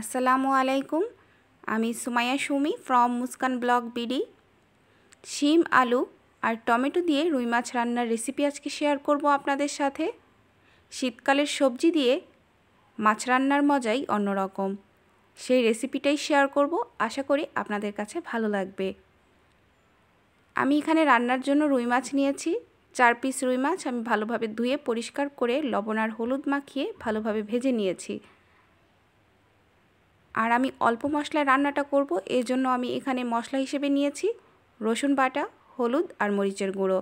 আসসালামু আলাইকুম আমি Sumaiya Sumi from Muskan block BD শিম আলু আর টমেটো দিয়ে রুই মাছ রান্নার রেসিপি আজকে শেয়ার করব আপনাদের সাথে শীতকালের সবজি দিয়ে মাছ রান্নার মজাই অন্যরকম সেই রেসিপিটাই শেয়ার করব আশা করি আপনাদের কাছে ভালো লাগবে আমি এখানে রান্নার জন্য রুই মাছ নিয়েছি চার পিস রুই মাছ আমি ভালোভাবে ধুয়ে পরিষ্কার করে লবণ আর হলুদ মাখিয়ে ভালোভাবে ভেজে নিয়েছি আর আমি অল্প মশলায় রান্নাটা করব এর জন্য আমি এখানে মশলা হিসেবে নিয়েছি রসুন বাটা হলুদ আর মরিচের গুঁড়ো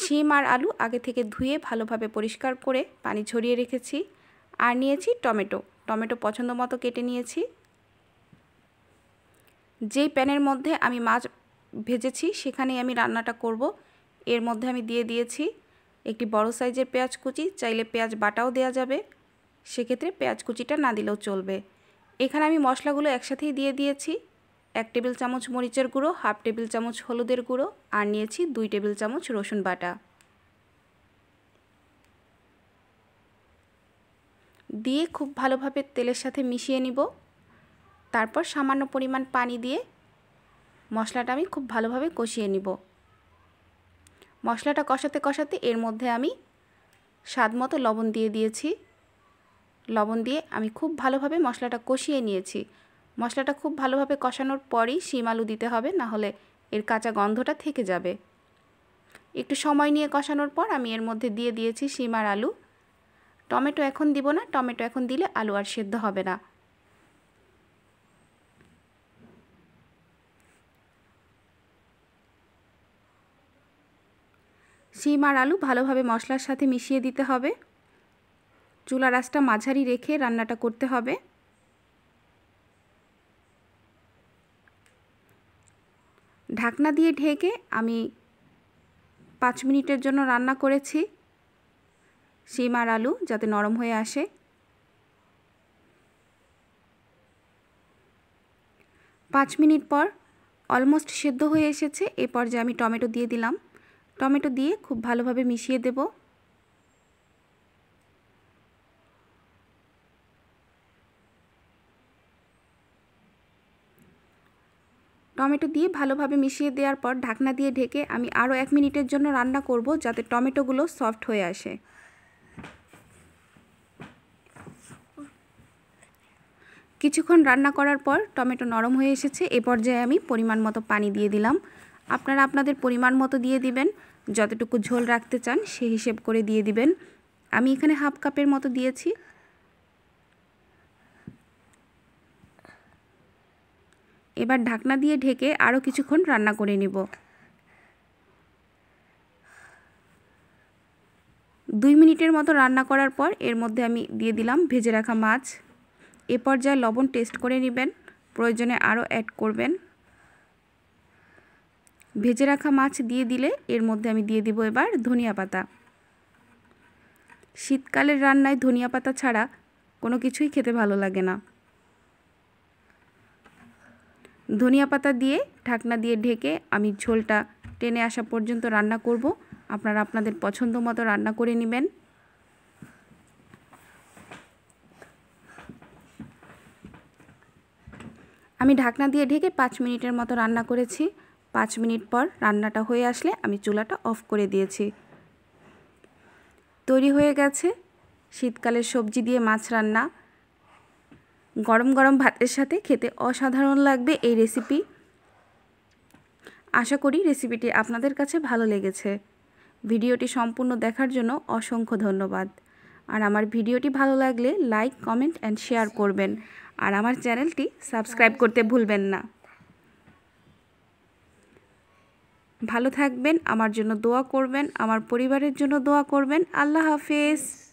শিম আর আলু আগে থেকে ধুয়ে ভালোভাবে পরিষ্কার করে পানি ছড়িয়ে রেখেছি আর নিয়েছি টমেটো টমেটো পছন্দ মতো কেটে নিয়েছি যেই প্যানের মধ্যে আমি মাছ ভেজেছি সেখানে আমি রান্নাটা করব এর মধ্যে আমি দিয়ে দিয়েছি একটি বড় সাইজের পেঁয়াজ কুচি চাইলে পেঁয়াজ বাটাও দেওয়া যাবে সেক্ষেত্রে পেঁয়াজ কুচিটা না দিলেও চলবে এখানে আমি মশলাগুলো একসাথেই দিয়ে দিয়েছি এক টেবিল চামচ মরিচের গুঁড়ো হাফ টেবিল চামচ হলুদের গুঁড়ো আর নিয়েছি দুই টেবিল চামচ রসুন বাটা দিয়ে খুব ভালোভাবে তেলের সাথে মিশিয়ে নিব তারপর সামান্য পরিমাণ পানি দিয়ে মশলাটা আমি খুব ভালোভাবে কষিয়ে নিব মশলাটা কষাতে কষাতে এর মধ্যে আমি স্বাদ মতো লবণ দিয়ে দিয়েছি লবণ দিয়ে আমি খুব ভালোভাবে মশলাটা কষিয়ে নিয়েছি মশলাটা খুব ভালোভাবে কষানোর পরই শিম আলু দিতে হবে না হলে এর কাঁচা গন্ধটা থেকে যাবে একটু সময় নিয়ে কষানোর পর আমি এর মধ্যে দিয়ে দিয়েছি শিম আর আলু টমেটো এখন দিব না টমেটো এখন দিলে আলু আর সেদ্ধ হবে না শিম আর আলু ভালোভাবে মশলার সাথে মিশিয়ে দিতে হবে চুলা রাসটা মাঝারি রেখে রান্নাটা করতে হবে ঢাকনা দিয়ে ঢেকে আমি পাঁচ মিনিটের জন্য রান্না করেছি সিম আর আলু যাতে নরম হয়ে আসে পাঁচ মিনিট পর অলমোস্ট সেদ্ধ হয়ে এসেছে এ পর্যায়ে আমি টমেটো দিয়ে দিলাম টমেটো দিয়ে খুব ভালোভাবে মিশিয়ে দেবো টমেটো দিয়ে ভালোভাবে মিশিয়ে দেওয়ার পর ঢাকনা দিয়ে ঢেকে আমি আরও এক মিনিটের জন্য রান্না করব যাতে টমেটোগুলো সফট হয়ে আসে কিছুক্ষণ রান্না করার পর টমেটো নরম হয়ে এসেছে এ পর্যায়ে আমি পরিমাণ মতো পানি দিয়ে দিলাম আপনারা আপনাদের পরিমাণ মতো দিয়ে দিবেন যতটুকু ঝোল রাখতে চান সে হিসেব করে দিয়ে দিবেন আমি এখানে হাফ কাপের মতো দিয়েছি এবার ঢাকনা দিয়ে ঢেকে আরও কিছুক্ষণ রান্না করে নেব দুই মিনিটের মতো রান্না করার পর এর মধ্যে আমি দিয়ে দিলাম ভেজে রাখা মাছ এ পর্যায়ে লবণ টেস্ট করে নেবেন প্রয়োজনে আরও অ্যাড করবেন ভেজে রাখা মাছ দিয়ে দিলে এর মধ্যে আমি দিয়ে দিব এবার ধনিয়া পাতা শীতকালের রান্নায় ধনিয়া পাতা ছাড়া কোনো কিছুই খেতে ভালো লাগে না ধনিয়া পাতা দিয়ে ঢাকনা দিয়ে ঢেকে আমি ঝোলটা টেনে আসা পর্যন্ত রান্না করব আপনারা আপনাদের পছন্দ মতো রান্না করে নেবেন আমি ঢাকনা দিয়ে ঢেকে পাঁচ মিনিটের মতো রান্না করেছি পাঁচ মিনিট পর রান্নাটা হয়ে আসলে আমি চুলাটা অফ করে দিয়েছি তৈরি হয়ে গেছে শীতকালের সবজি দিয়ে মাছ রান্না গরম গরম ভাতের সাথে খেতে অসাধারণ লাগবে এই রেসিপি আশা করি রেসিপিটি আপনাদের কাছে ভালো লেগেছে ভিডিওটি সম্পূর্ণ দেখার জন্য অসংখ্য ধন্যবাদ আর আমার ভিডিওটি ভালো লাগলে লাইক কমেন্ট অ্যান্ড শেয়ার করবেন আর আমার চ্যানেলটি সাবস্ক্রাইব করতে ভুলবেন না ভালো থাকবেন আমার জন্য দোয়া করবেন আমার পরিবারের জন্য দোয়া করবেন আল্লাহ হাফেজ